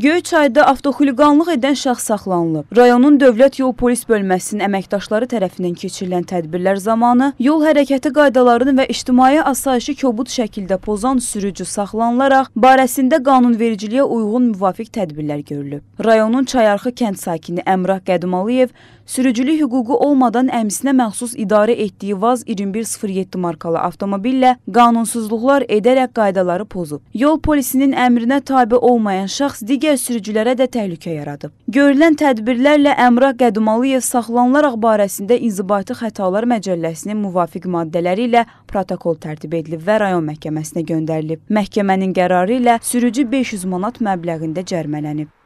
Göyçayda avtoxuliqanlıq edən şəxs saxlanılıb. Rayonun Dövlət Yol Polis Bölməsinin əməkdaşları tərəfindən keçirilən tədbirlər zamanı yol hərəkəti qaydalarını və ictimai asayişi kobud şəkildə pozan sürücü saxlanılaraq barəsində qanunvericiliyə uyğun müvafiq tədbirlər görülüb. Rayonun Çayarxı kənd sakini Əmrah Qədimaliyev sürücülük hüququ olmadan əmsinə məxsus idarə etdiyi Vaz 2107 markalı avtomobillə qanunsuzluqlar edərək qaydaları pozub. Yol polisinin əmrinə tabe olmayan şəxs digər digər sürücülərə də təhlükə yaradıb. Görülən tədbirlərlə Əmrah Qədmalıyev saxlanılaraq barəsində inzibati xətalar məcəlləsinin müvafiq maddələri ilə protokol tərtib edilib və rayon məhkəməsinə göndərilib. Məhkəmənin qərarı ilə sürücü 500 manat məbləğində cərmələnib.